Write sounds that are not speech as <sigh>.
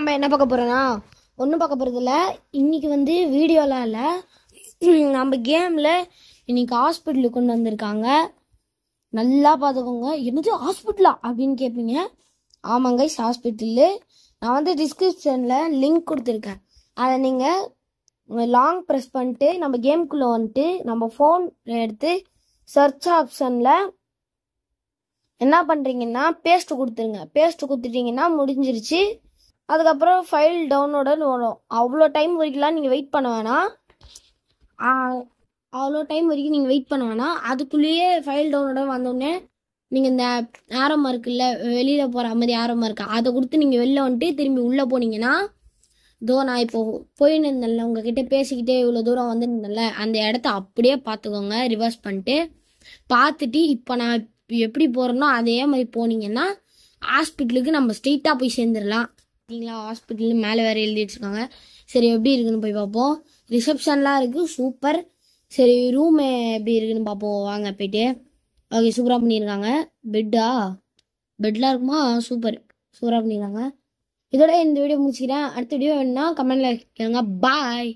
நம்ம என்ன பார்க்க போகிறோன்னா ஒன்றும் பார்க்க இல்லை இன்றைக்கி வந்து வீடியோலாம் இல்லை <clears throat> நம்ம கேமில் இன்றைக்கி ஹாஸ்பிட்டலுக்கு கொண்டு வந்திருக்காங்க நல்லா பார்த்துக்கோங்க என்னது ஹாஸ்பிட்டலா அப்படின்னு கேட்பீங்க ஆமாங்க ஹாஸ்பிட்டலு நான் வந்து டிஸ்கிரிப்ஷனில் லிங்க் கொடுத்துருக்கேன் அதை நீங்கள் லாங் ப்ரெஸ் பண்ணிட்டு நம்ம கேம்குள்ளே வந்துட்டு நம்ம ஃபோன் எடுத்து சர்ச் ஆப்ஷனில் என்ன பண்ணுறீங்கன்னா பேஸ்ட்டு கொடுத்துருங்க பேஸ்ட்டு கொடுத்துட்டிங்கன்னா முடிஞ்சிருச்சு அதுக்கப்புறம் ஃபைல் டவுன்லோடுன்னு வரும் அவ்வளோ டைம் வரைக்கும்லாம் நீங்கள் வெயிட் பண்ண வேணாம் அவ்வளோ டைம் வரைக்கும் நீங்கள் வெயிட் பண்ண வேணாம் அதுக்குள்ளேயே ஃபைல் டவுன்லோட வந்தோடனே நீங்கள் இந்த ஆரமாக இருக்குல்ல வெளியில் போகிற மாதிரி ஆரமாக இருக்கு அதை கொடுத்து நீங்கள் வெளில வந்துட்டு திரும்பி உள்ளே போனீங்கன்னா தோ நான் இப்போ போயின்னு இருந்தேன்ல உங்ககிட்ட பேசிக்கிட்டே இவ்வளோ தூரம் வந்துருந்தேன்ல அந்த இடத்த அப்படியே பார்த்துக்கோங்க ரிவர்ஸ் பண்ணிட்டு பார்த்துட்டு இப்போ நான் எப்படி போகிறேனோ அதே மாதிரி போனீங்கன்னா ஹாஸ்பிட்டலுக்கு நம்ம ஸ்ட்ரெயிட்டாக போய் சேர்ந்துடலாம் பார்த்தீங்களா ஹாஸ்பிட்டல் மேலே வேறு எழுதி வச்சுருக்காங்க சரி எப்படி இருக்குன்னு போய் பார்ப்போம் ரிசப்ஷன்லாம் இருக்குது சூப்பர் சரி ரூம் எப்படி இருக்குன்னு பார்ப்போம் வாங்க போயிட்டு ஓகே சூப்பராக பண்ணியிருக்காங்க பெட்டா பெட்லாம் இருக்குமா சூப்பர் சூப்பராக பண்ணியிருக்காங்க இதோட இந்த வீடியோ முடிச்சுக்கிறேன் அடுத்த வீடியோ வேணுன்னா கமெண்டில் கேளுங்க பாய்